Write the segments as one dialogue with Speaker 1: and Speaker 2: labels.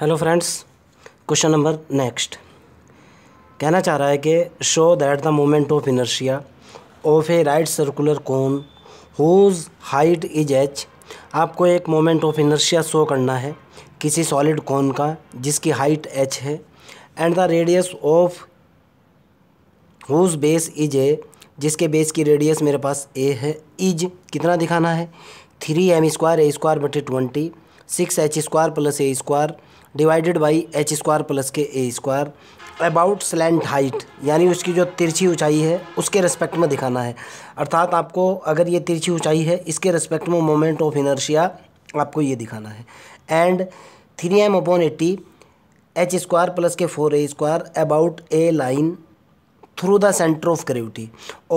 Speaker 1: Hello friends question number next कहना चाह रहा है कि show that the moment of inertia of a right circular cone whose height is H आपको एक मोमेंट ऑफ इनर्शिया शो करना है किसी सॉलिड कोन का जिसकी हाइट एच है and the radius of whose base is A जिसके base की रेडियस मेरे पास ए है इज कितना दिखाना है three M square A square बटे twenty six H square plus A square divided by H square plus के A square about slant height यानी उसकी जो तिरछी ऊंचाई है उसके रिस्पेक्ट में दिखाना है अर्थात आपको अगर ये तिरछी ऊंचाई है इसके रिस्पेक्ट में मोमेंट ऑफ इनर्शिया आपको ये दिखाना है and three M upon eighty H square plus के four A square about a line through the centre of gravity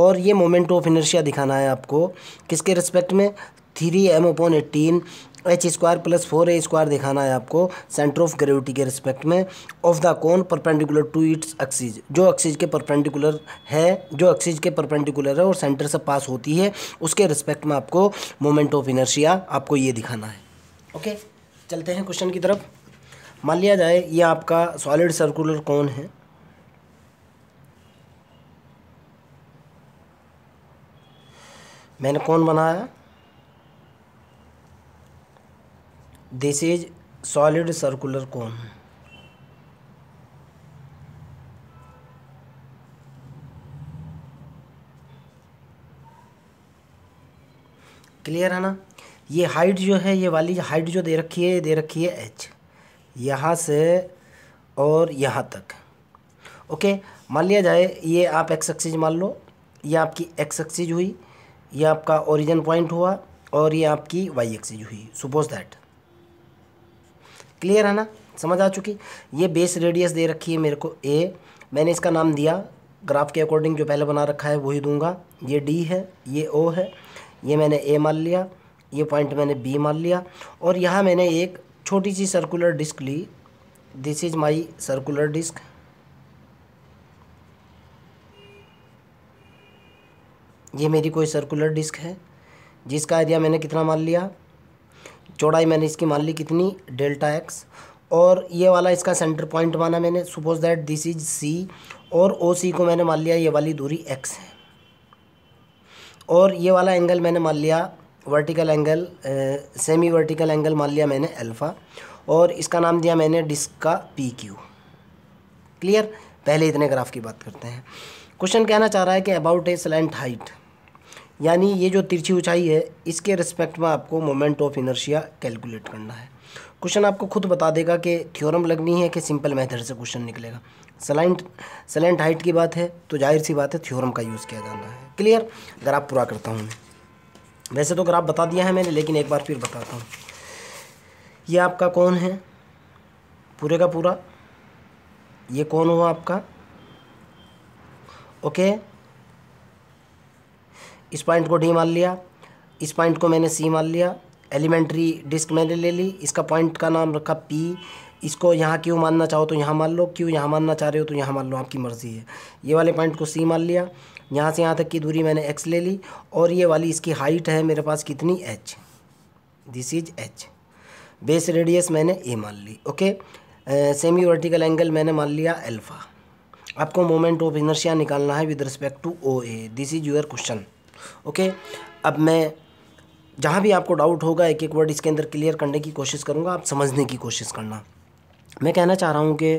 Speaker 1: और ये मोमेंट ऑफ इनर्शिया दिखाना है आपको किसके रिस्पेक्ट में three M upon eighteen H square plus four A square दिखाना है आपको सेंटर ऑफ ग्रेविटी के रिस्पेक्ट में of the cone perpendicular to its axis जो एक्सीज के परपेंडिकुलर है जो एक्सीज के परपेंडिकुलर है और सेंटर से पास होती है उसके रिस्पेक्ट में आपको मोमेंट ऑफ इनर्शिया आपको ये दिखाना है ओके okay? चलते हैं क्वेश्चन की तरफ मान लिया जाए ये आपका सॉलिड सर्कुलर कौन है मैंने कौन बनाया this is solid circular cone clear है ना ये हाइट जो है ये वाली हाइट जो दे रखी है दे रखी है एच यहाँ से और यहाँ तक ओके मान लिया जाए ये आप एक्स एक्सिस मान लो ये आपकी एक्स एक्सिस हुई ये आपका ओरिजिन पॉइंट हुआ और ये आपकी वाई एक्सिस हुई सुपोज दैट क्लियर है ना समझ आ चुकी ये बेस रेडियस दे रखी है मेरे को ए मैंने इसका नाम दिया ग्राफ के अकॉर्डिंग जो पहले बना रखा है वही दूंगा ये डी है ये ओ है ये मैंने ए मान लिया ये पॉइंट मैंने बी मान लिया और यहाँ मैंने एक छोटी सी सर्कुलर डिस्क ली this is my circular disc ये मेरी कोई सर्कुलर डिस्क है जिसका एरिया मैंने कितना मान लिया चौड़ाई मैंने इसकी मान ली कितनी डेल्टा एक्स और ये वाला इसका सेंटर पॉइंट माना मैंने suppose that this is C और ओ सी को मैंने मान लिया ये वाली दूरी एक्स है और ये वाला एंगल मैंने मान लिया vertical angle semi vertical angle मान लिया मैंने अल्फ़ा और इसका नाम दिया मैंने डिस्क का पी क्यू क्लियर पहले इतने ग्राफ की बात करते हैं क्वेश्चन कहना चाह रहा है कि अबाउट ए स्लेंट हाइट यानी ये जो तिरछी ऊंचाई है इसके रिस्पेक्ट में आपको मोमेंट ऑफ इनर्शिया कैलकुलेट करना है क्वेश्चन आपको खुद बता देगा कि थ्योरम लगनी है कि सिंपल मेथड से क्वेश्चन निकलेगा सलाइंट सलेंट हाइट की बात है तो जाहिर सी बात है थ्योरम का यूज़ किया जाना है क्लियर अगर आप पूरा करता हूँ वैसे तो ग्राफ बता दिया है मैंने लेकिन एक बार फिर बताता हूँ ये आपका कौन है पूरे का पूरा ये कौन हुआ आपका ओके okay. इस पॉइंट को डी मान लिया इस पॉइंट को मैंने सी मान लिया एलिमेंट्री डिस्क मैंने ले ली इसका पॉइंट का नाम रखा पी इसको यहाँ क्यों मानना चाहो तो यहाँ मान लो क्यों यहाँ मानना चाह रहे हो तो यहाँ मान लो आपकी मर्ज़ी है ये वाले पॉइंट को सी मान लिया यहाँ से यहाँ तक की दूरी मैंने एक्स ले ली और ये वाली इसकी हाइट है मेरे पास कितनी H this is H base radius मैंने ए मान ली ओके सेमी वर्टिकल एंगल मैंने मान लिया एल्फ़ा आपको मोमेंट ऑफ इनर्शिया निकालना है with respect to O A this is your question okay अब मैं जहाँ भी आपको डाउट होगा एक एक वर्ड इसके अंदर क्लियर करने की कोशिश करूँगा आप समझने की कोशिश करना मैं कहना चाह रहा हूँ कि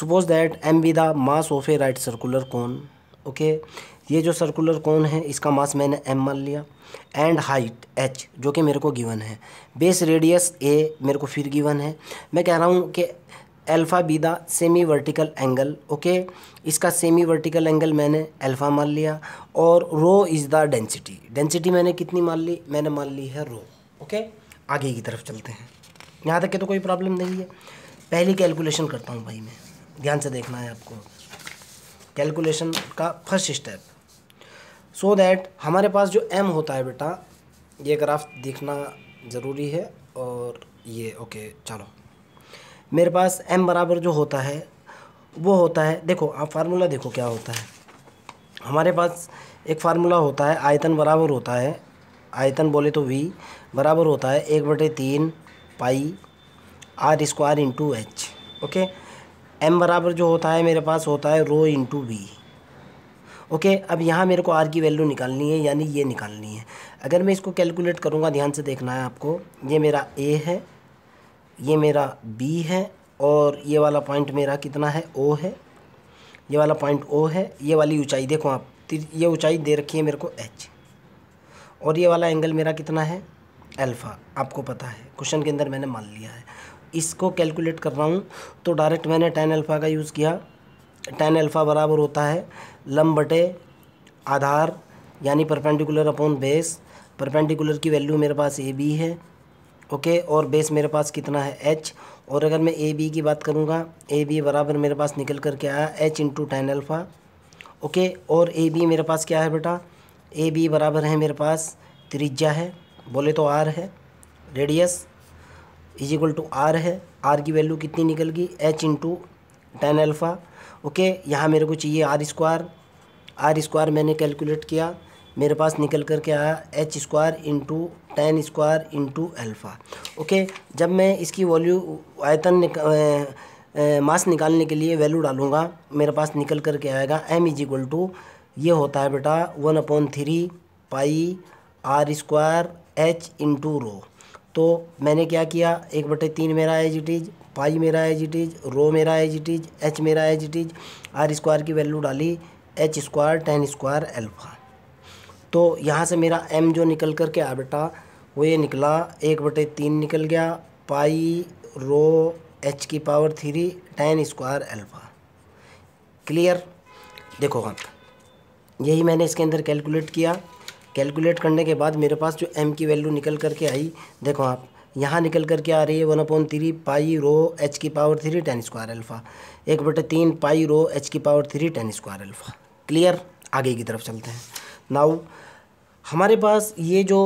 Speaker 1: suppose that M be the mass of a right circular cone okay ये जो सर्कुलर कौन है इसका मास मैंने एम मान लिया एंड हाइट एच जो कि मेरे को गिवन है बेस रेडियस ए मेरे को फिर गिवन है मैं कह रहा हूँ कि alpha be the semi vertical angle okay इसका सेमी वर्टिकल एंगल मैंने अल्फ़ा मान लिया और rho is the density density मैंने कितनी मान ली मैंने मान ली है रो ओके आगे की तरफ चलते हैं यहाँ तक के तो कोई प्रॉब्लम नहीं है पहली कैलकुलेशन करता हूँ भाई मैं ध्यान से देखना है आपको कैलकुलेशन का फर्स्ट स्टेप सो दैट हमारे पास जो एम होता है बेटा ये ग्राफ देखना ज़रूरी है और ये ओके चलो मेरे पास एम बराबर जो होता है वो होता है देखो आप फार्मूला देखो क्या होता है हमारे पास एक फार्मूला होता है आयतन बराबर होता है आयतन बोले तो वी बराबर होता है एक बटे तीन pi R square into H okay M बराबर जो होता है मेरे पास होता है रो इंटू बी ओके अब यहाँ मेरे को आर की वैल्यू निकालनी है यानी ये निकालनी है अगर मैं इसको कैलकुलेट करूँगा ध्यान से देखना है आपको ये मेरा ए है ये मेरा बी है और ये वाला पॉइंट मेरा कितना है ओ है ये वाला पॉइंट ओ है ये वाली ऊंचाई देखो आप ये ऊंचाई दे रखी है मेरे को एच और ये वाला एंगल मेरा कितना है अल्फ़ा आपको पता है क्वेश्चन के अंदर मैंने मान लिया है इसको कैलकुलेट कर रहा हूँ तो डायरेक्ट मैंने टेन अल्फ़ा का यूज़ किया टेन अल्फ़ा बराबर होता है लम बटे आधार यानी परपेंडिकुलर अपॉन बेस परपेंडिकुलर की वैल्यू मेरे पास ए बी है ओके और बेस मेरे पास कितना है एच और अगर मैं ए बी की बात करूँगा ए बी बराबर मेरे पास निकल कर के आया H into tan alpha okay और ए बी मेरे पास क्या है बेटा ए बी बराबर है मेरे पास त्रिज्या है बोले तो आर है radius is equal to R है आर की वैल्यू कितनी निकल गई H into tan alpha okay यहाँ मेरे को चाहिए आर स्क्वायर आर स्क्वायर मैंने कैलकुलेट किया मेरे पास निकल कर के आया H square into tan square into alpha okay जब मैं इसकी वॉल्यू आयतन निक, मास निकालने के लिए वैल्यू डालूँगा मेरे पास निकल कर के आएगा एम इज इक्वल टू ये होता है बेटा one upon three pi R square H into rho तो मैंने क्या किया एक बटे तीन मेरा एज इट इज़ पाई मेरा एज इट इज़ रो मेरा एज इट इज़ एच मेरा as it is R square की वैल्यू डाली H square tan square alpha तो यहाँ से मेरा एम जो निकल कर के आ बेटा वो ये निकला एक बटे तीन निकल गया पाई रो एच की power three tan square alpha clear देखो हम यही मैंने इसके अंदर कैलकुलेट किया कैलकुलेट करने के बाद मेरे पास जो एम की वैल्यू निकल करके आई देखो आप यहाँ निकल करके आ रही है one upon three pi rho H की power three tan square alpha एक बटे तीन पाई रो एच की power three tan square alpha clear आगे की तरफ चलते हैं नाउ हमारे पास ये जो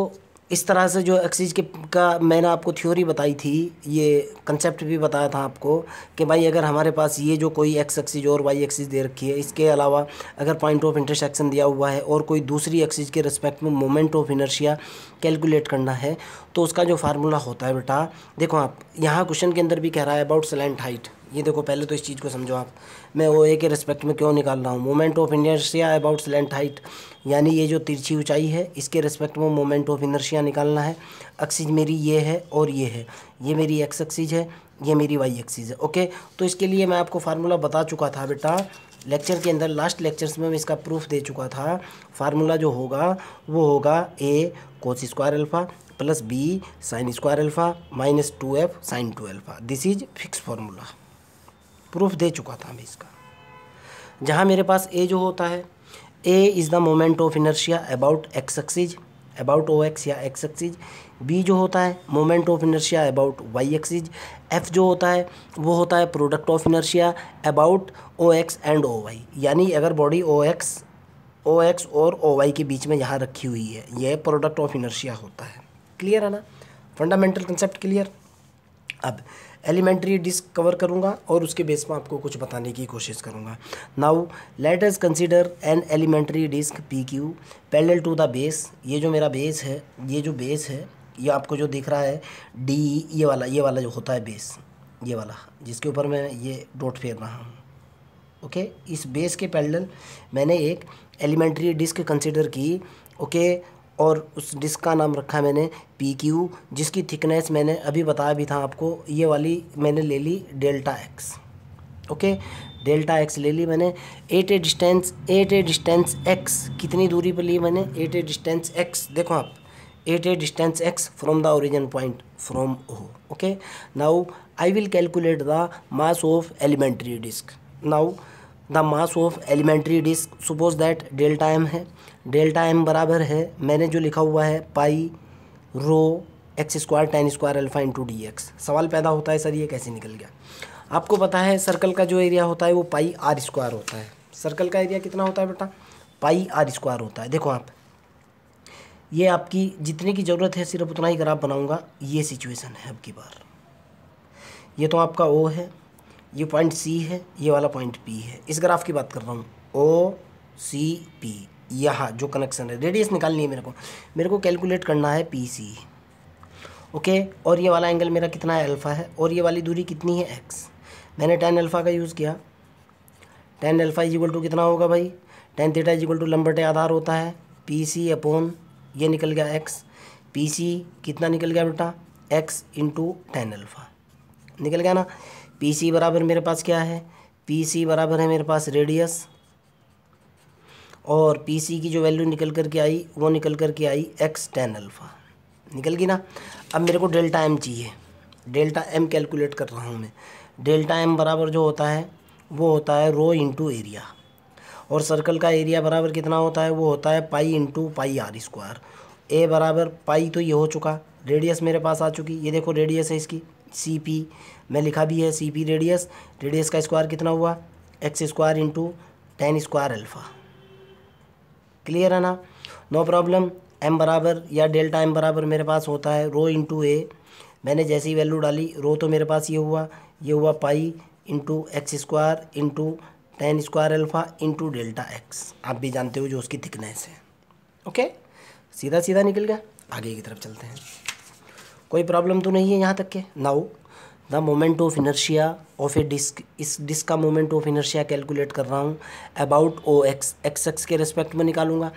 Speaker 1: इस तरह से जो एक्सीज के का मैंने आपको थ्योरी बताई थी ये कंसेप्ट भी बताया था आपको कि भाई अगर हमारे पास ये जो कोई एक्स एक्सीज और वाई एक्सीज दे रखी है इसके अलावा अगर पॉइंट ऑफ इंटरसेक्शन दिया हुआ है और कोई दूसरी एक्सीज के रिस्पेक्ट में मोमेंट ऑफ इनर्शिया कैलकुलेट करना है तो उसका जो फार्मूला होता है बेटा देखो आप यहाँ क्वेश्चन के अंदर भी कह रहा है अबाउट सलेंट हाइट ये देखो पहले तो इस चीज़ को समझो आप मैं ओ के रिस्पेक्ट में क्यों निकाल रहा हूँ moment of inertia about length height यानी ये जो तिरछी ऊंचाई है इसके रिस्पेक्ट में मोमेंट ऑफ इनर्शिया निकालना है एक्सीज मेरी ये है और ये है ये मेरी एक्स एक्सीज है ये मेरी वाई एक्सीज है ओके तो इसके लिए मैं आपको फार्मूला बता चुका था बेटा लेक्चर के अंदर लास्ट लेक्चर्स में मैं इसका प्रूफ दे चुका था फार्मूला जो होगा वो होगा A cos square alpha plus B sine square alpha minus two F sine two alpha this is fix formula proof दे चुका था मैं इसका जहाँ मेरे पास ए जो होता है A is the moment of inertia about X axis about O X या एक्स एक्सिज बी जो होता है moment of inertia about Y axis F जो होता है वो होता है product of inertia about O X and O Y यानी अगर body O X O X और ओ वाई के बीच में यहाँ रखी हुई है यह प्रोडक्ट ऑफ इनर्शिया होता है क्लियर है ना फंडामेंटल कंसेप्ट क्लियर अब एलिमेंट्री डिस्क कवर करूँगा और उसके बेस में आपको कुछ बताने की कोशिश करूँगा now let us consider an elementary disc P Q parallel to the base ये जो मेरा बेस है ये जो बेस है ये आपको जो दिख रहा है डी ये वाला ये वाला जो होता है बेस ये वाला जिसके ऊपर मैं ये डोट फेर रहा हूँ ओके okay? इस बेस के पैरल मैंने एक एलिमेंट्री डिस्क कंसिडर की ओके okay? और उस डिस्क का नाम रखा मैंने पी क्यू जिसकी थिकनेस मैंने अभी बताया भी था आपको ये वाली मैंने ले ली delta X okay delta X ले ली मैंने at a distance at a distance X कितनी दूरी पर ली मैंने एट ए डिस्टेंस एक्स देखो आप at a distance X from the origin point from O okay now I will calculate the mass of elementary disc now the mass of elementary disc suppose that delta M है delta M बराबर है मैंने जो लिखा हुआ है pi rho X square tan square alpha into D X सवाल पैदा होता है सर ये कैसे निकल गया आपको पता है सर्कल का जो एरिया होता है वो पाई आर स्क्वायर होता है सर्कल का एरिया कितना होता है बेटा पाई आर स्क्वायर होता है देखो आप ये आपकी जितने की ज़रूरत है सिर्फ उतना ही ग्राफ बनाऊंगा ये सिचुएशन है अब की बार ये तो आपका ओ है ये पॉइंट सी है ये वाला पॉइंट पी है इस ग्राफ की बात कर रहा हूँ ओ सी पी यहाँ जो कनेक्शन है रेडियस निकालनी है मेरे को मेरे को कैलकुलेट करना है पी सी ओके और ये वाला एंगल मेरा कितना है अल्फ़ा है और ये वाली दूरी कितनी है एक्स मैंने टेन अल्फ़ा का यूज़ किया tan alpha is equal to कितना होगा भाई tan theta is equal to लम्बटे आधार होता है पी सी अपोन ये निकल गया एक्स पी सी कितना निकल गया बेटा एक्स इंटू टेन अल्फ़ा निकल गया ना पी सी बराबर मेरे पास क्या है पी सी बराबर है मेरे पास रेडियस और पी सी की जो वैल्यू निकल कर के आई वो निकल कर के आई एक्स टेन अल्फ़ा निकल गई ना अब मेरे को डेल्टा एम चाहिए डेल्टा एम कैलकुलेट कर रहा हूँ मैं डेल्टा एम बराबर जो होता है वो होता है रो इंटू एरिया और सर्कल का एरिया बराबर कितना होता है वो होता है pi into pi R square A बराबर पाई तो ये हो चुका रेडियस मेरे पास आ चुकी ये देखो रेडियस है इसकी सी पी मैं लिखा भी है सी पी रेडियस रेडियस का स्क्वायर कितना हुआ X square into tan square alpha clear है ना नो प्रॉब्लम एम बराबर या डेल्टा एम बराबर मेरे पास होता है रो इंटू ए मैंने जैसी वैल्यू डाली रो तो मेरे पास ये हुआ ये हुआ pi into X square into tan square alpha into delta X आप भी जानते हो जो उसकी थिकनेस है ओके सीधा सीधा निकल गया आगे की तरफ चलते हैं कोई प्रॉब्लम तो नहीं है यहाँ तक के now the moment of inertia of a disc इस डिस्क का मोमेंट ऑफ इनर्शिया कैलकुलेट कर रहा हूँ about O X X X के रिस्पेक्ट में निकालूंगा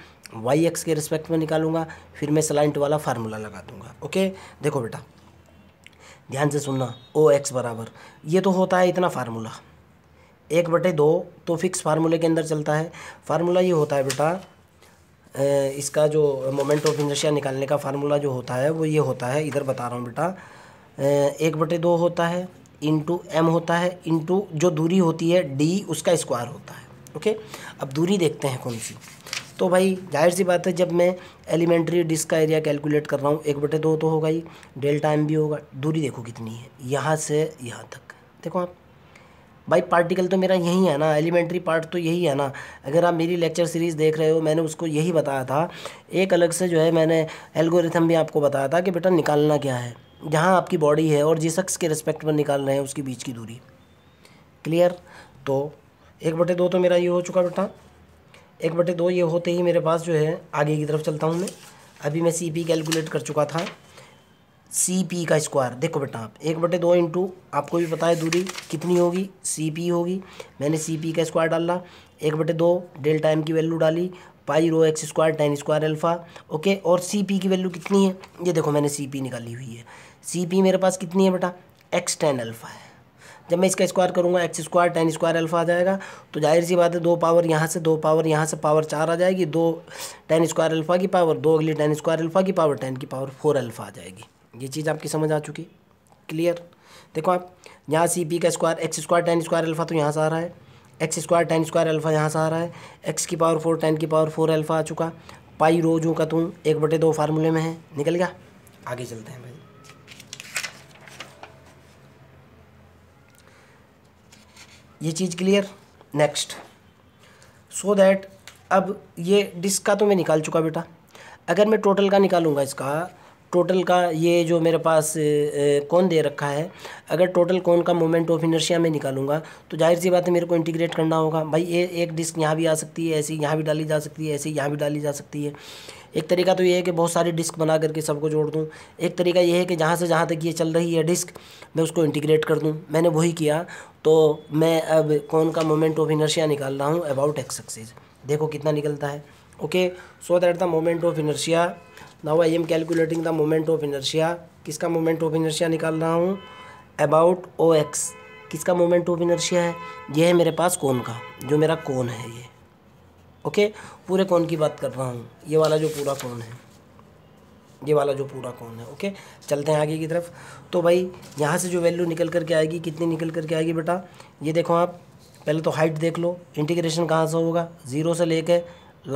Speaker 1: वाई एक्स के रिस्पेक्ट में निकालूंगा फिर मैं सलाइंट वाला फार्मूला लगा दूंगा ओके देखो बेटा ध्यान से सुनना ओ एक्स बराबर ये तो होता है इतना फार्मूला एक बटे दो तो फिक्स फार्मूले के अंदर चलता है फार्मूला ये होता है बेटा इसका जो मोमेंट ऑफ इनर्शिया निकालने का फार्मूला जो होता है वो ये होता है इधर बता रहा हूँ बेटा एक बटे दो होता है इंटू एम होता है इंटू जो दूरी होती है डी उसका स्क्वायर होता है ओके अब दूरी देखते हैं कौन सी तो भाई जाहिर सी बात है जब मैं एलिमेंट्री डिस्क का एरिया कैलकुलेट कर रहा हूँ एक बटे दो तो होगा ही डेल्टा एम भी होगा दूरी देखो कितनी है यहाँ से यहाँ तक देखो आप भाई पार्टिकल तो मेरा यही है ना एलिमेंट्री पार्ट तो यही है ना अगर आप मेरी लेक्चर सीरीज़ देख रहे हो मैंने उसको यही बताया था एक अलग से जो है मैंने एल्गोरिथम भी आपको बताया था कि बेटा निकालना क्या है जहाँ आपकी बॉडी है और जिस शख्स के रिस्पेक्ट में निकाल रहे हैं उसके बीच की दूरी क्लियर तो एक बटे दो तो मेरा ये हो चुका बेटा एक बटे दो ये होते ही मेरे पास जो है आगे की तरफ चलता हूँ मैं अभी मैं सी पी कैलकुलेट कर चुका था सी पी का स्क्वायर देखो बेटा आप एक बटे दो इंटू आपको भी पता है दूरी कितनी होगी सी पी होगी मैंने सी पी का स्क्वायर डाला एक बटे दो डेल्टा एम की वैल्यू डाली pi rho X square tan square alpha okay और सी पी की वैल्यू कितनी है ये देखो मैंने सी पी निकाली हुई है सी पी मेरे पास कितनी है बेटा एक्स टेन अल्फ़ा है जब मैं इसका स्क्वायर करूँगा X square tan square alpha आ जाएगा तो जाहिर सी बात है दो पावर यहाँ से दो पावर यहाँ से पावर चार आ जाएगी दो टेन स्क्वायर अल्फ़ा की पावर दो अगली टेन स्क्वायर अल्फ़ा की पावर टेन की पावर फोर अल्फ़ा आ जाएगी ये चीज़ आपकी समझ आ चुकी क्लियर देखो आप यहाँ सी पी का square X square tan square alpha तो यहाँ से आ रहा है X square tan square alpha यहाँ से आ रहा है एक्स की पावर फोर टेन की पावर फोर अल्फ़ा आ चुका पाई रोजों का तुम एक बटे दो फार्मूले में है निकल गया आगे चलते हैं ये चीज़ क्लियर नेक्स्ट सो दैट अब ये डिस्क का तो मैं निकाल चुका बेटा अगर मैं टोटल का निकालूंगा इसका टोटल का ये जो मेरे पास कौन दे रखा है अगर टोटल कौन का मोमेंट ऑफ इनर्शिया में निकालूंगा तो जाहिर सी बात है मेरे को इंटीग्रेट करना होगा भाई ये एक डिस्क यहाँ भी आ सकती है ऐसी यहाँ भी डाली जा सकती है ऐसी यहाँ भी डाली जा सकती है एक तरीका तो ये है कि बहुत सारी डिस्क बना करके सबको जोड़ दूँ एक तरीका ये है कि जहाँ से जहाँ तक ये चल रही है डिस्क मैं उसको इंटीग्रेट कर दूँ मैंने वही किया तो मैं अब कौन का मोमेंट ऑफ इनर्शिया निकाल रहा हूँ अबाउट एक्स देखो कितना निकलता है okay so that the moment of inertia now I am calculating the moment of inertia किसका मोमेंट ऑफ इनर्शिया निकाल रहा हूँ अबाउट ओ एक्स किसका मोमेंट ऑफ इनर्शिया है यह है मेरे पास कौन का जो मेरा कौन है ये ओके पूरे कौन की बात कर रहा हूँ ये वाला जो पूरा कौन है ये वाला जो पूरा कौन है ओके चलते हैं आगे की तरफ तो भाई यहाँ से जो वैल्यू निकल करके आएगी कितनी निकल करके आएगी बेटा ये देखो आप पहले तो हाइट देख लो इंटीग्रेशन कहाँ से होगा ज़ीरो से लेके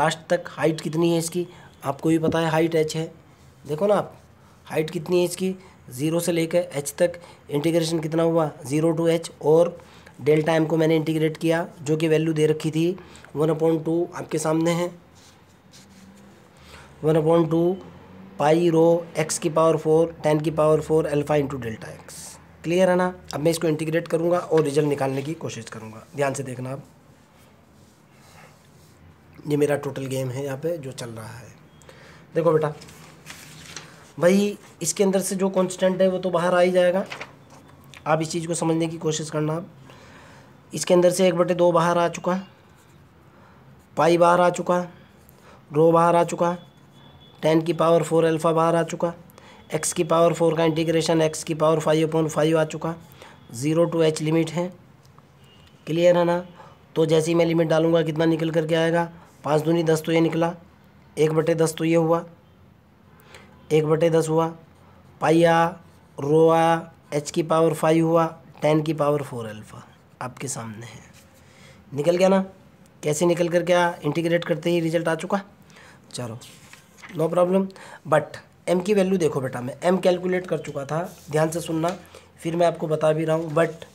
Speaker 1: लास्ट तक हाइट कितनी है इसकी आपको भी पता है हाइट एच है देखो ना आप हाइट कितनी है इसकी ज़ीरो से लेकर एच तक इंटीग्रेशन कितना हुआ ज़ीरो टू एच और डेल्टा एम को मैंने इंटीग्रेट किया जो कि वैल्यू दे रखी थी वन अपॉइंट टू आपके सामने है one upon two pi rho X की पावर फोर टेन की power four alpha into delta X clear है ना अब मैं इसको इंटीग्रेट करूँगा और रिजल्ट निकालने की कोशिश करूँगा ध्यान से देखना आप ये मेरा टोटल गेम है यहाँ पे जो चल रहा है देखो बेटा भाई इसके अंदर से जो कॉन्स्टेंट है वो तो बाहर आ ही जाएगा आप इस चीज़ को समझने की कोशिश करना आप इसके अंदर से एक बटे दो बाहर आ चुका पाई बाहर आ चुका रो बाहर आ चुका टेन की पावर फोर अल्फ़ा बाहर आ चुका एक्स की पावर फोर का इंटीग्रेशन एक्स की पावर फाइव अपॉन फाइव आ चुका ज़ीरो टू एच लिमिट है क्लियर है ना तो जैसे ही मैं लिमिट डालूंगा कितना निकल कर के आएगा पाँच दूनी दस तो ये निकला एक बटे दस तो ये हुआ एक बटे दस हुआ पाई आ रो आ एच की पावर फाइव हुआ टेन की पावर फोर अल्फ़ा आपके सामने है निकल गया ना कैसे निकल कर क्या इंटीग्रेट करते ही रिजल्ट आ चुका चलो नो प्रॉब्लम बट एम की वैल्यू देखो बेटा मैं एम कैलकुलेट कर चुका था ध्यान से सुनना फिर मैं आपको बता भी रहा हूँ बट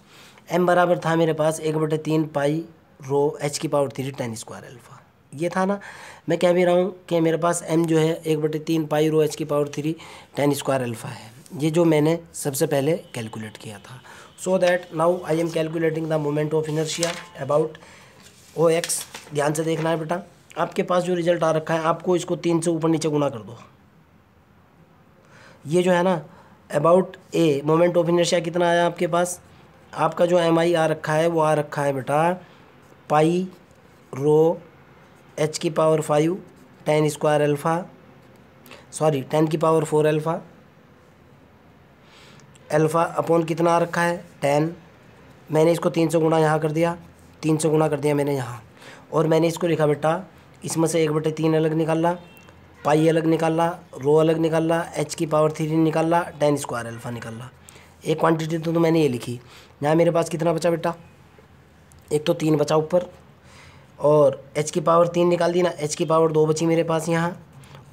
Speaker 1: एम बराबर था मेरे पास एक बटे तीन पाई रो एच की power three tan square alpha ये था ना मैं कह भी रहा हूँ कि मेरे पास एम जो है एक बटे तीन पाई रो एच की power three tan square alpha है ये जो मैंने सबसे पहले कैलकुलेट किया था so that now I am calculating the moment of inertia about O X ध्यान से देखना है बेटा आपके पास जो रिजल्ट आ रखा है आपको इसको तीन से ऊपर नीचे गुना कर दो ये जो है ना about A moment of inertia कितना आया आपके पास आपका जो एम आई आ रखा है वो आ रखा है बेटा पाई रो एच की power five tan square alpha sorry tan की power four alpha alpha upon कितना आ रखा है टेन मैंने इसको तीन सौ गुणा यहाँ कर दिया तीन सौ गुणा कर दिया मैंने यहाँ और मैंने इसको लिखा बेटा इसमें से एक बटे तीन अलग निकाला पाई अलग निकाला रो अलग निकाला एच की पावर थ्री निकाला टेन स्क्वायर अल्फ़ा निकाला एक क्वान्टिटी तो, तो मैंने ये लिखी यहाँ मेरे पास कितना बचा बेटा एक तो तीन बचा ऊपर और एच की पावर तीन निकाल दी ना एच की पावर दो बची मेरे पास यहाँ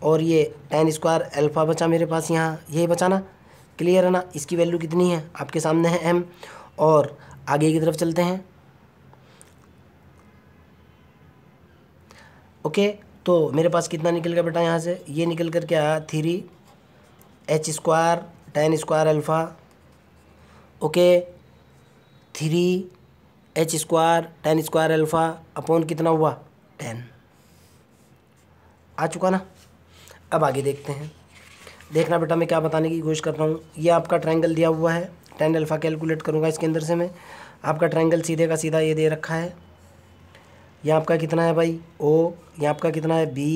Speaker 1: और ये टेन स्क्वायर अल्फ़ा बचा मेरे पास यहाँ यही बचाना क्लियर है ना इसकी वैल्यू कितनी है आपके सामने है एम और आगे की तरफ चलते हैं ओके तो मेरे पास कितना निकल गया बेटा यहाँ से ये निकल कर के आया three H square tan square alpha okay three H square tan square alpha upon कितना हुआ टेन आ चुका ना अब आगे देखते हैं देखना बेटा मैं क्या बताने की कोशिश कर रहा हूँ ये आपका ट्रायंगल दिया हुआ है टेन अल्फ़ा कैलकुलेट करूँगा इसके अंदर से मैं आपका ट्रायंगल सीधे का सीधा ये दे रखा है ये आपका कितना है भाई ओ ये आपका कितना है बी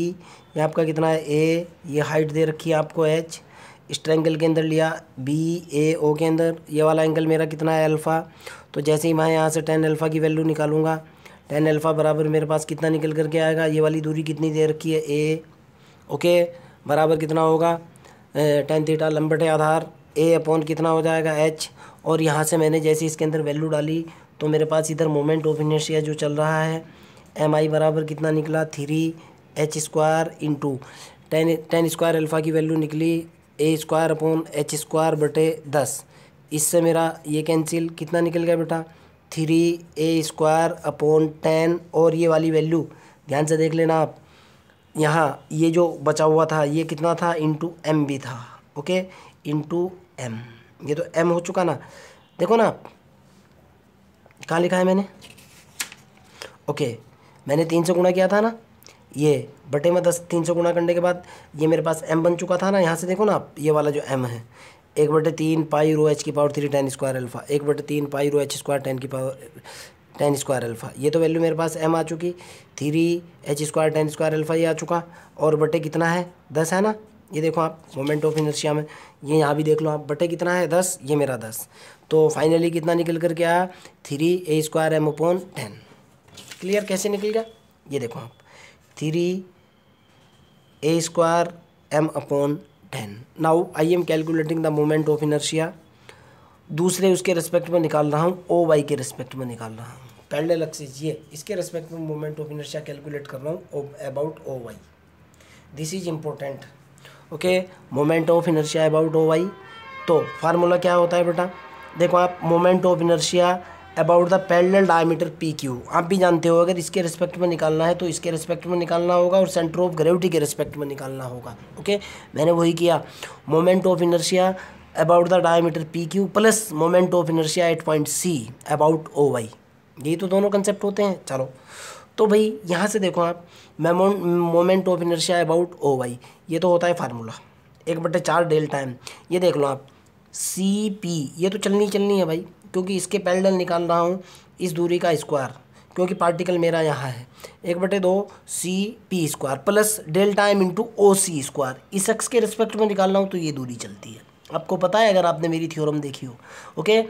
Speaker 1: ये आपका कितना है ए ये हाइट दे रखी है आपको एच इस ट्रायंगल के अंदर लिया बी ए ओ के अंदर ये वाला एंगल मेरा कितना है अल्फ़ा तो जैसे ही मैं यहाँ से टेन अल्फ़ा की वैल्यू निकालूंगा टेन अल्फ़ा बराबर मेरे पास कितना निकल करके आएगा ये वाली दूरी कितनी दे रखी है ए ओके बराबर कितना होगा टेन थीटा लंब बटे आधार ए अपॉन कितना हो जाएगा एच और यहाँ से मैंने जैसे इसके अंदर वैल्यू डाली तो मेरे पास इधर मोमेंट ऑफ इनर्शिया जो चल रहा है एम आई बराबर कितना निकला three H square into tan tan square alpha की वैल्यू निकली A square upon H square बटे दस इससे मेरा ये कैंसिल कितना निकल गया बेटा three A square upon ten और ये वाली वैल्यू ध्यान से देख लेना आप यहाँ ये जो बचा हुआ था ये कितना था इंटू एम भी था ओके इंटू एम ये तो एम हो चुका ना देखो ना कहाँ लिखा है मैंने ओके मैंने तीन सौ गुणा किया था ना ये बटे में दस तीन सौ गुणा करने के बाद ये मेरे पास एम बन चुका था ना यहाँ से देखो ना आप ये वाला जो एम है एक बटे तीन पाई रो एच की power three tan square alpha एक बटे तीन pi rho H square tan की पावर टेन स्क्वायर अल्फ़ा ये तो वैल्यू मेरे पास एम आ चुकी three H square tan square alpha ये आ चुका और बटे कितना है दस है ना ये देखो आप मोमेंट ऑफ इनर्शिया में ये यहाँ भी देख लो आप बटे कितना है दस ये मेरा दस तो फाइनली कितना निकल कर के आया three A square M upon ten clear कैसे निकल गया ये देखो आप three A square M upon ten now I am calculating the moment of inertia दूसरे उसके रिस्पेक्ट में निकाल रहा हूँ ओ वाई के रिस्पेक्ट में निकाल रहा हूँ पैरेलल एक्सिस ये इसके रेस्पेक्ट में मोमेंट ऑफ इनर्शिया कैलकुलेट कर रहा हूँ about O Y this is important okay moment of inertia about O Y तो फार्मूला क्या होता है बेटा देखो आप moment of inertia about the parallel diameter P Q आप भी जानते हो अगर इसके रिस्पेक्ट में निकालना है तो इसके रिस्पेक्ट में निकालना होगा और सेंटर ऑफ ग्रेविटी के रिस्पेक्ट में निकालना होगा ओके मैंने वही किया moment of inertia about the diameter P Q plus moment of inertia at point C about O Y यही तो दोनों कंसेप्ट होते हैं चलो तो भाई यहाँ से देखो आप moment of inertia about O Y ये तो होता है फार्मूला एक बटे चार डेल टाइम ये देख लो आप सी पी ये तो चलनी चलनी है भाई क्योंकि इसके पैरेलल निकाल रहा हूँ इस दूरी का स्क्वायर क्योंकि पार्टिकल मेरा यहाँ है एक बटे दो C P square plus delta M into O C square इस एक्स के रिस्पेक्ट में निकाल रहा हूँ तो ये दूरी चलती है आपको पता है अगर आपने मेरी थ्योरम देखी हो ओके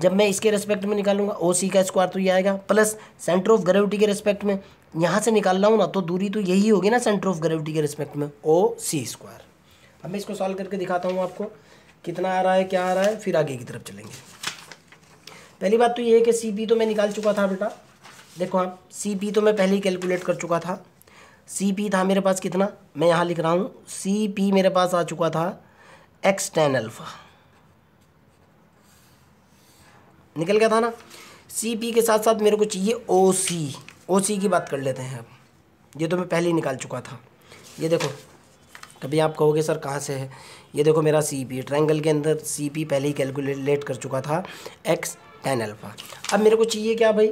Speaker 1: जब मैं इसके रेस्पेक्ट में निकालूंगा ओ सी का स्क्वायर तो ये आएगा प्लस सेंटर ऑफ ग्रेविटी के रेस्पेक्ट में यहाँ से निकाल रहा हूँ ना तो दूरी तो यही होगी ना सेंटर ऑफ ग्रेविटी के रेस्पेक्ट में ओ सी स्क्वायर अब मैं इसको सॉल्व करके दिखाता हूँ आपको कितना आ रहा है क्या आ रहा है फिर आगे की तरफ चलेंगे पहली बात तो ये है कि सी पी तो मैं निकाल चुका था बेटा देखो आप सी पी तो मैं पहले ही कैलकुलेट कर चुका था सी पी था मेरे पास कितना मैं यहाँ लिख रहा हूँ सी पी मेरे पास आ चुका था एक्स टेन अल्फ़ा निकल गया था ना सी पी के साथ साथ मेरे को चाहिए ओ सी ओ सी की बात कर लेते हैं अब ये तो मैं पहले ही निकाल चुका था ये देखो कभी आप कहोगे सर कहाँ से है ये देखो मेरा सी पी ट्रैंगल के अंदर सी पी पहले ही कैलकुलेट कर चुका था एक्स टेन अल्फ़ा अब मेरे को चाहिए क्या भाई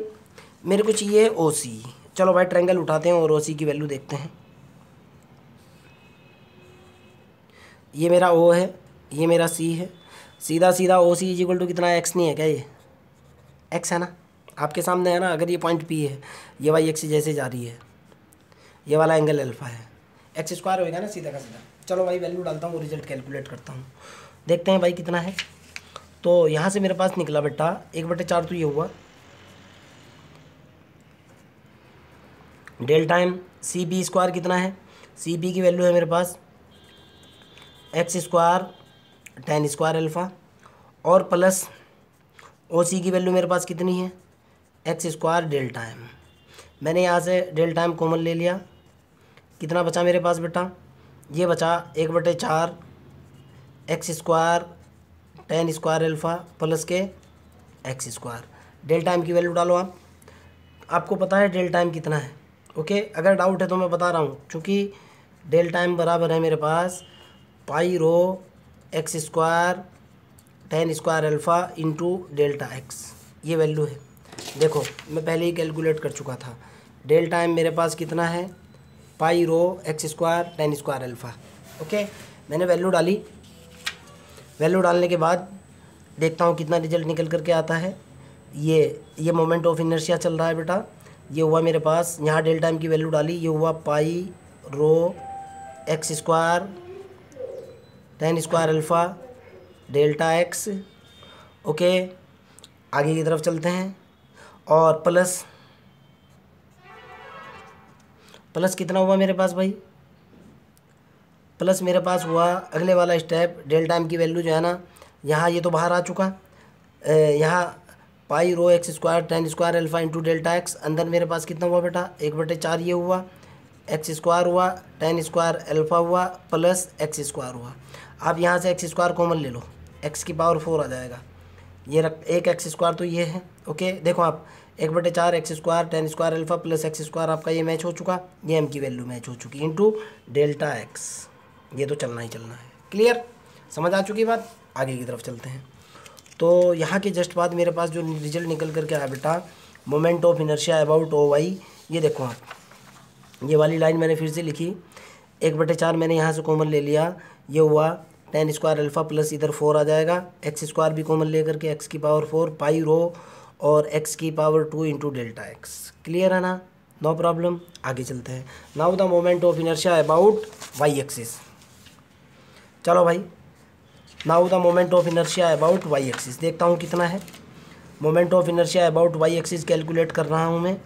Speaker 1: मेरे को चाहिए ओ सी चलो भाई ट्रैंगल उठाते हैं और ओ सी की वैल्यू देखते हैं ये मेरा ओ है ये मेरा सी है सीधा सीधा ओ सी इजिक्वल टू कितना एक्स नहीं है क्या ये एक्स है ना आपके सामने है ना अगर ये पॉइंट पी है ये वाई एक्स जैसे जा रही है ये वाला एंगल अल्फा है एक्स स्क्वायर होएगा ना सीधा का सीधा चलो भाई वैल्यू डालता हूँ रिजल्ट कैलकुलेट करता हूँ देखते हैं भाई कितना है तो यहाँ से मेरे पास निकला बेटा एक बटे चार तो ये हुआ del time C B square कितना है सी बी की वैल्यू है मेरे पास X square tan square alpha और प्लस ओ सी की वैल्यू मेरे पास कितनी है एक्स स्क्वायर डेल्टा एम मैंने यहाँ से डेल्टा एम कॉमन ले लिया कितना बचा मेरे पास बेटा ये बचा एक बटे चार X square tan square alpha plus के एक्स स्क्वायर डेल्टा एम की वैल्यू डालो आप आपको पता है डेल्टा एम कितना है ओके अगर डाउट है तो मैं बता रहा हूँ चूँकि डेल्टा एम बराबर है मेरे पास pi rho X square tan square alpha into delta X ये वैल्यू है देखो मैं पहले ही कैलकुलेट कर चुका था डेल्टा एम मेरे पास कितना है pi rho X square tan square alpha okay मैंने वैल्यू डाली वैल्यू डालने के बाद देखता हूँ कितना रिजल्ट निकल करके आता है ये ये मोमेंट ऑफ इनर्शिया चल रहा है बेटा ये हुआ मेरे पास यहाँ डेल्टा एम की वैल्यू डाली ये हुआ pi rho X square tan square alpha delta X okay आगे की तरफ चलते हैं और प्लस प्लस कितना हुआ मेरे पास भाई प्लस मेरे पास हुआ अगले वाला स्टेप डेल्टा एम की वैल्यू जो है ना यहाँ ये तो बाहर आ चुका यहाँ pi rho X square tan square alpha into delta X अंदर मेरे पास कितना हुआ बेटा एक बटे चार ये हुआ एक्स स्क्वायर हुआ टेन स्क्वायर अल्फा हुआ प्लस एक्स स्क्वायर हुआ आप यहाँ से एक्स स्क्वायर कॉमन ले लो एक्स की पावर फोर आ जाएगा ये रख एक एक्स स्क्वायर तो ये है ओके देखो आप एक बटे चार X square tan square alpha plus X square आपका ये मैच हो चुका ये एम की वैल्यू मैच हो चुकी इंटू डेल्टा एक्स ये तो चलना ही चलना है क्लियर समझ आ चुकी बात आगे की तरफ चलते हैं तो यहाँ के जस्ट बाद मेरे पास जो रिजल्ट निकल करके आया बेटा moment of inertia about O Y ये देखो आप ये वाली लाइन मैंने फिर से लिखी एक बटे चार मैंने यहाँ से कॉमन ले लिया ये हुआ टेन स्क्वायर अल्फ़ा प्लस इधर फोर आ जाएगा एक्स स्क्वायर भी कॉमन लेकर के एक्स की पावर फोर पाई रो और एक्स की power two into delta X clear है ना नो प्रॉब्लम आगे चलते हैं now the moment of inertia about Y axis चलो भाई now the moment of inertia about Y axis देखता हूँ कितना है moment of inertia about Y axis calculate कर रहा हूँ मैं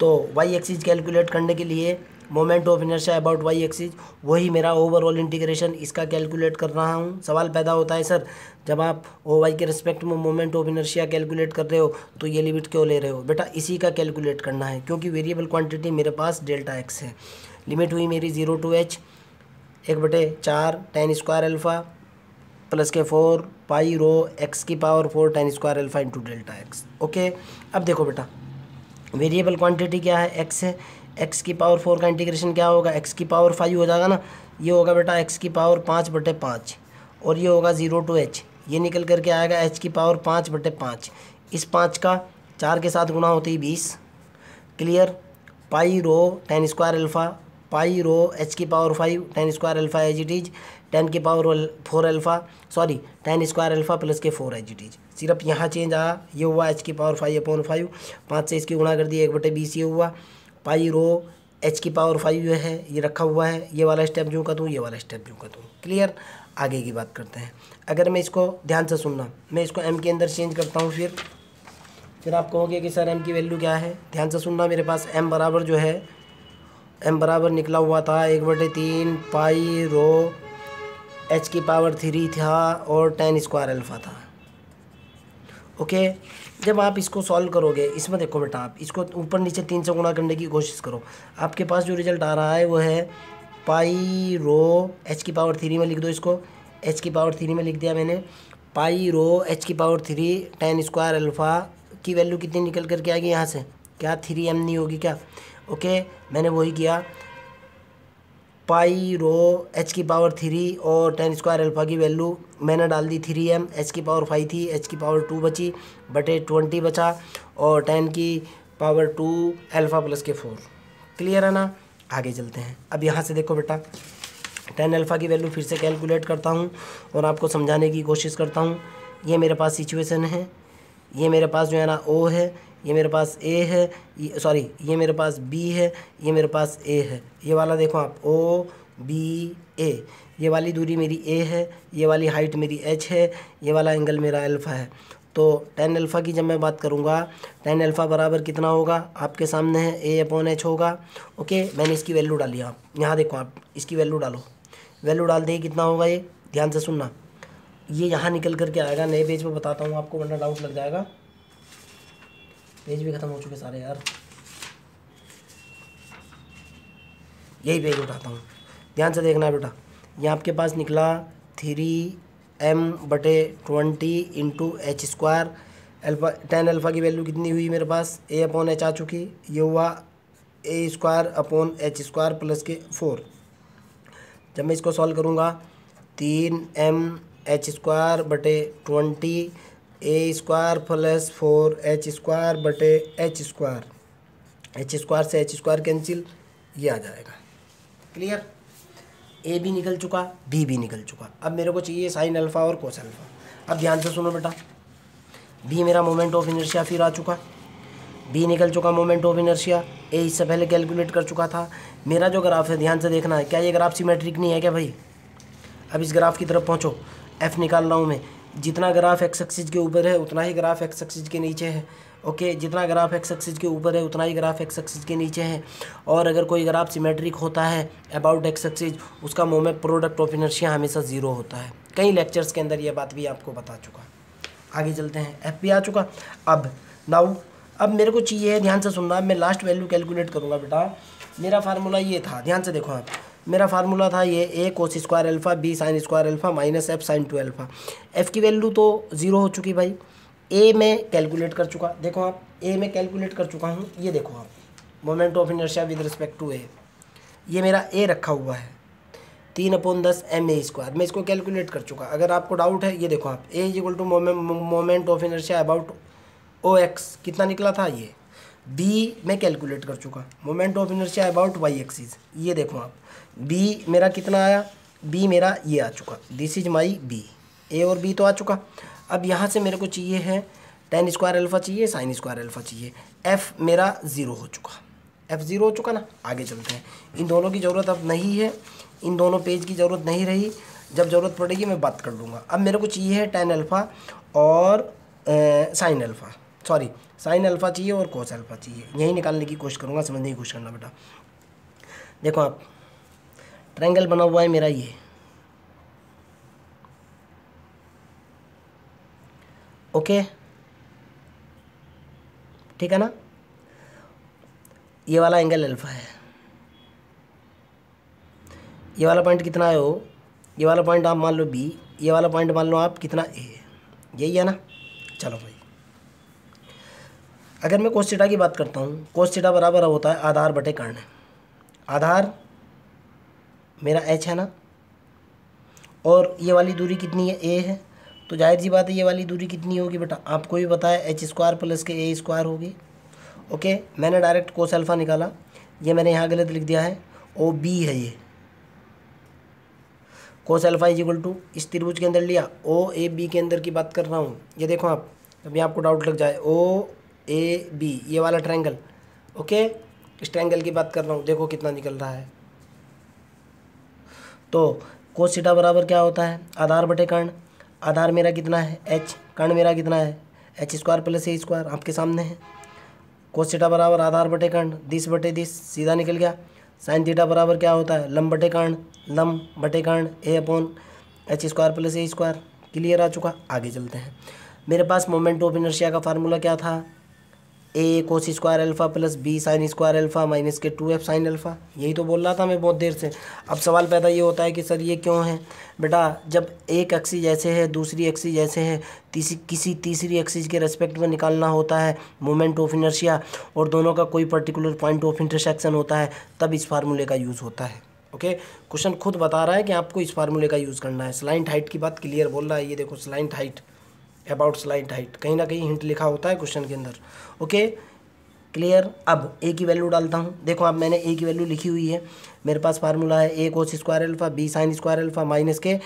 Speaker 1: तो वाई एक्सिस कैलकुलेट करने के लिए moment of inertia about Y axis वही मेरा ओवरऑल इंटीग्रेशन इसका कैलकुलेट कर रहा हूँ सवाल पैदा होता है सर जब आप ओ वाई के रिस्पेक्ट में मोमेंट ऑफ इनर्शिया कैलकुलेट कर रहे हो तो ये लिमिट क्यों ले रहे हो बेटा इसी का कैलकुलेट करना है क्योंकि वेरिएबल क्वान्टिटी मेरे पास डेल्टा एक्स है लिमिट हुई मेरी ज़ीरो टू एच एक बटे चार टेन स्क्वायर अल्फ़ा प्लस के फोर पाई रो एक्स की power four tan square alpha into delta X okay अब देखो बेटा वेरिएबल क्वांटिटी क्या है एक्स है एक्स की पावर फोर का इंटीग्रेशन क्या होगा एक्स की पावर फाइव हो जाएगा ना ये होगा बेटा एक्स की पावर पाँच बटे पाँच और ये होगा ज़ीरो टू एच ये निकल करके आएगा एच की पावर पाँच बटे पाँच इस पाँच का चार के साथ गुना होती है बीस clear pi rho tan square alpha pi rho H की power five tan square alpha as it is tan की power four alpha sorry tan square alpha plus के फोर एज इट इज सिर्फ यहाँ चेंज आया ये हुआ H की power five upon five पाँच से इसकी गुणा कर दी एक बटे बीस ये हुआ पाई रो एच की पावर फाइव है ये रखा हुआ है ये वाला स्टेप जो का दूँ ये वाला स्टेप जो का दूँ क्लियर आगे की बात करते हैं अगर मैं इसको ध्यान से सुनना मैं इसको एम के अंदर चेंज करता हूँ फिर फिर आप कहोगे कि सर एम की वैल्यू क्या है ध्यान से सुनना मेरे पास एम बराबर जो है एम बराबर निकला हुआ था एक बटे तीन पाई रो एच की पावर थ्री था और टेन स्क्वायर अल्फ़ा था ओके जब आप इसको सॉल्व करोगे इसमें देखो बेटा आप इसको ऊपर नीचे तीन सौ गुणा करने की कोशिश करो आपके पास जो रिजल्ट आ रहा है वो है पाई रो एच की पावर थ्री में लिख दो इसको एच की पावर थ्री में लिख दिया मैंने पाई रो एच की power three tan square alpha की वैल्यू कितनी निकल करके आएगी यहाँ से क्या थ्री एम नहीं होगी क्या ओके मैंने वही किया पाई रो एच की पावर थ्री और टेन स्क्वायर अल्फ़ा की वैल्यू मैंने डाल दी थ्री एम एच की पावर फाइव थी एच की पावर टू बची बटे ट्वेंटी बचा और टेन की पावर टू अल्फ़ा प्लस के फोर क्लियर है ना आगे चलते हैं अब यहाँ से देखो बेटा टेन अल्फ़ा की वैल्यू फिर से कैलकुलेट करता हूँ और आपको समझाने की कोशिश करता हूँ ये मेरे पास सिचुएसन है ये मेरे पास जो है ना ओ है ये मेरे पास ए है सॉरी ये मेरे पास बी है ये मेरे पास ए है ये वाला देखो आप ओ बी ए ये वाली दूरी मेरी ए है ये वाली हाइट मेरी एच है ये वाला एंगल मेरा अल्फ़ा है तो टेन अल्फ़ा की जब मैं बात करूँगा टेन अल्फ़ा बराबर कितना होगा आपके सामने है ए अपॉन एच होगा ओके मैंने इसकी वैल्यू डाली आप यहाँ देखो आप इसकी वैल्यू डालो वैल्यू डाल देगी कितना होगा ये ध्यान से सुनना ये यहाँ निकल करके आएगा नए पेज पर बताता हूँ आपको वरना डाउट लग जाएगा पेज भी ख़त्म हो चुके सारे यार यही पेज उठाता हूँ ध्यान से देखना बेटा यहाँ आपके पास निकला थ्री एम बटे twenty into H square alpha tan alpha की वैल्यू कितनी हुई मेरे पास ए अपॉन एच आ चुकी ये हुआ A square upon H square plus के फोर जब मैं इसको सॉल्व करूँगा तीन एम एच स्क्वायर बटे twenty A square plus four H square बटे एच स्क्वायर एच स्क्वायर से एच स्क्वायर कैंसिल ये आ जाएगा क्लियर ए भी निकल चुका बी भी निकल चुका अब मेरे को चाहिए साइन अल्फ़ा और कोस अल्फ़ा अब ध्यान से सुनो बेटा बी मेरा मोमेंट ऑफ इनर्शिया फिर आ चुका बी निकल चुका मोमेंट ऑफ इनर्शिया ए इससे पहले कैलकुलेट कर चुका था मेरा जो ग्राफ है ध्यान से देखना है क्या ये ग्राफ सिमेट्रिक नहीं है क्या भाई अब इस ग्राफ की तरफ पहुँचो एफ निकाल रहा हूँ मैं जितना ग्राफ एक्स एक्सिस के ऊपर है उतना ही ग्राफ एक्स एक्सिस के नीचे है ओके जितना ग्राफ एक्स एक्सिस के ऊपर है उतना ही ग्राफ एक्स एक्सिस के नीचे है और अगर कोई ग्राफ सिमेट्रिक होता है अबाउट एक्स एक्सिस उसका मोमेंट प्रोडक्ट ऑफ इनर्शिया हमेशा ज़ीरो होता है कई लेक्चर्स के अंदर ये बात भी आपको बता चुका आगे चलते हैं एफ भी आ चुका अब नाउ अब मेरे को चाहिए ध्यान से सुनना मैं लास्ट वैल्यू कैलकुलेट करूँगा बेटा मेरा फार्मूला ये था ध्यान से देखो आप मेरा फार्मूला था ये A cos square alpha B sine square alpha minus F sine two alpha F की वैल्यू तो ज़ीरो हो चुकी भाई ए में कैलकुलेट कर चुका देखो आप ए में कैलकुलेट कर चुका हूँ ये देखो आप moment of inertia with respect to A ये मेरा ए रखा हुआ है तीन अपॉन दस एम ए स्क्वायर मैं इसको कैलकुलेट कर चुका अगर आपको डाउट है ये देखो आप A is equal to moment of inertia about O X कितना निकला था ये बी मैं कैलकुलेट कर चुका moment of inertia about Y axis ये देखो आप बी मेरा कितना आया बी मेरा ये आ चुका this is my B A और बी तो आ चुका अब यहाँ से मेरे को चाहिए है टेन स्क्वायर अल्फ़ा चाहिए साइन स्क्वायर अल्फ़ा चाहिए एफ़ मेरा ज़ीरो हो चुका एफ़ ज़ीरो हो चुका ना आगे चलते हैं इन दोनों की ज़रूरत अब नहीं है इन दोनों पेज की ज़रूरत नहीं रही जब ज़रूरत पड़ेगी मैं बात कर लूँगा अब मेरे को चाहिए है टेन अल्फ़ा और sine alpha sorry sine alpha चाहिए और कोस अल्फ़ा चाहिए यही निकालने की कोशिश करूँगा समझने की कोशिश करना बेटा देखो आप ट्रायंगल बना हुआ है मेरा ये ओके ठीक है ना ये वाला एंगल अल्फ़ा है ये वाला पॉइंट कितना है वो ये वाला पॉइंट आप मान लो बी ये वाला पॉइंट मान लो आप कितना ए यही है ना चलो भाई अगर मैं कोस्टिटा की बात करता हूँ कोस बराबर होता है आधार बटे कर्ण आधार मेरा एच है ना और ये वाली दूरी कितनी है ए है तो जाहिर सी बात है ये वाली दूरी कितनी होगी बेटा आपको भी बताया एच स्क्वायर प्लस के ए स्क्वायर होगी ओके मैंने डायरेक्ट कोस अल्फ़ा निकाला ये मैंने यहाँ गलत लिख दिया है ओ बी है ये cos alpha is equal to इस त्रिभुज के अंदर लिया ओ ए बी के अंदर की बात कर रहा हूँ ये देखो आप अभी आपको डाउट लग जाए ओ ए बी ये वाला ट्रैंगल ओके इस ट्रैंगल की बात कर रहा हूँ देखो कितना निकल रहा है तो कोस सीटा बराबर क्या होता है आधार बटे कर्ण आधार मेरा कितना है एच कर्ण मेरा कितना है H square plus A square आपके सामने है कोस सीटा बराबर आधार बटे कर्ण दिस बटे दिस सीधा निकल गया साइन थीटा बराबर क्या होता है लम बटे कर्ण लम बटे कर्ण A upon H square plus A square clear आ चुका आगे चलते हैं मेरे पास मोमेंट ऑफ इनर्शिया का फार्मूला क्या था A cos square alpha plus B sine square alpha minus के टू एफ साइन अल्फ़ा यही तो बोल रहा था मैं बहुत देर से अब सवाल पैदा ये होता है कि सर ये क्यों है बेटा जब एक अक्सी जैसे है दूसरी अक्सी जैसे है तीसरी किसी तीसरी एक्सीज के रेस्पेक्ट में निकालना होता है मोमेंट ऑफ इनर्शिया और दोनों का कोई पर्टिकुलर पॉइंट ऑफ इंटरसेक्शन होता है तब इस फार्मूले का यूज़ होता है ओके क्वेश्चन खुद बता रहा है कि आपको इस फार्मूले का यूज़ करना है स्लाइंट हाइट की बात क्लियर बोल रहा है ये देखो slant height about slant height कहीं ना कहीं हिंट लिखा होता है क्वेश्चन के अंदर ओके क्लियर अब ए की वैल्यू डालता हूँ देखो अब मैंने ए की वैल्यू लिखी हुई है मेरे पास फार्मूला है A cos square alpha B sine square alpha minus के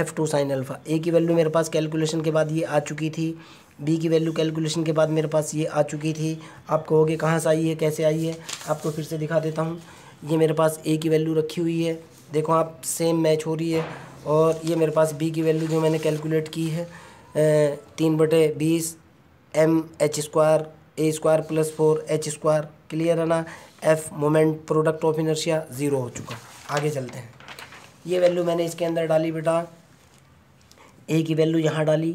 Speaker 1: F two sine alpha A की वैल्यू मेरे पास कैलकुलेशन के बाद ये आ चुकी थी बी की वैल्यू कैलकुलेशन के बाद मेरे पास ये आ चुकी थी आप कहोगे कहाँ से आई है कैसे आई है आपको फिर से दिखा देता हूँ ये मेरे पास ए की वैल्यू रखी हुई है देखो आप सेम मैच हो रही है और ये मेरे पास बी की वैल्यू जो मैंने कैलकुलेट की है तीन बटे बीस M H square A square plus four H square clear है ना F moment product of inertia zero हो चुका आगे चलते हैं ये वैल्यू मैंने इसके अंदर डाली बेटा ए की वैल्यू यहाँ डाली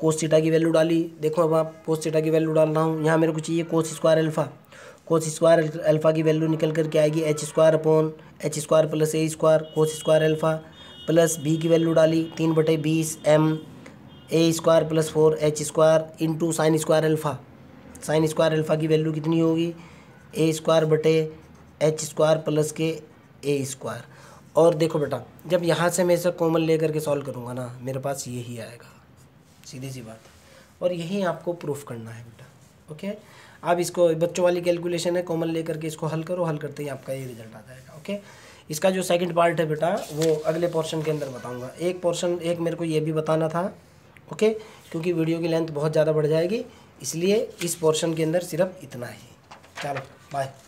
Speaker 1: कोस सीटा की वैल्यू डाली देखो अब आप कोस सीटा की वैल्यू डाल रहा हूँ यहाँ मेरे को चाहिए cos square alpha cos square alpha की वैल्यू निकल करके आएगी H square upon H square plus A square cos square alpha plus B की वैल्यू डाली तीन बटे बीस M A square plus four H square two sine square alpha sine square alpha की वैल्यू कितनी होगी ए स्क्वायर बटे H square plus के ए स्क्वायर और देखो बेटा जब यहाँ से मैं इसे कॉमन लेकर के सॉल्व करूँगा ना मेरे पास यही आएगा सीधी सी बात है और यही आपको प्रूफ करना है बेटा ओके आप इसको बच्चों वाली कैलकुलेशन है कॉमन लेकर के इसको हल करो हल करते ही आपका ये रिजल्ट आ जाएगा ओके इसका जो सेकंड पार्ट है बेटा वो अगले पोर्शन के अंदर बताऊंगा एक पोर्शन एक मेरे को ये भी बताना था ओके क्योंकि वीडियो की लेंथ बहुत ज़्यादा बढ़ जाएगी इसलिए इस पोर्शन के अंदर सिर्फ इतना ही चलो बाय